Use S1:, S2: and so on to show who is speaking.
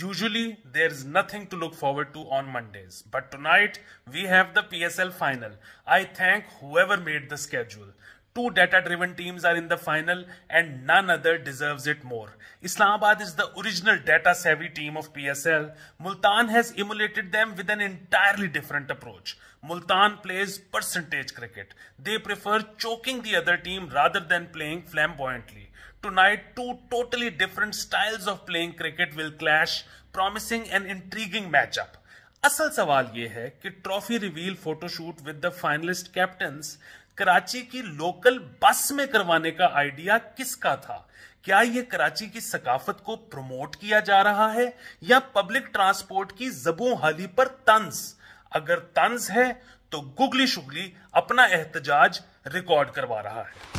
S1: Usually there's nothing to look forward to on Mondays, but tonight we have the PSL final. I thank whoever made the schedule. Two data driven teams are in the final and none other deserves it more. Islamabad is the original data savvy team of PSL. Multan has emulated them with an entirely different approach. Multan plays percentage cricket. They prefer choking the other team rather than playing flamboyantly. Tonight, two totally different styles of playing cricket will clash, promising an intriguing matchup. असल सवाल यह है कि trophy reveal photoshoot with the finalist captain Karachi की local बस में करवाने का आइडिया किसका था क्या यह कराची की सकाफत को प्रमोट किया जा रहा है या पब्लिक ट्रांसपोर्ट की जबों हाली पर तंज अगर तंज है तो गुगली शुगली अपना एहतजाज रिकॉर्ड करवा रहा है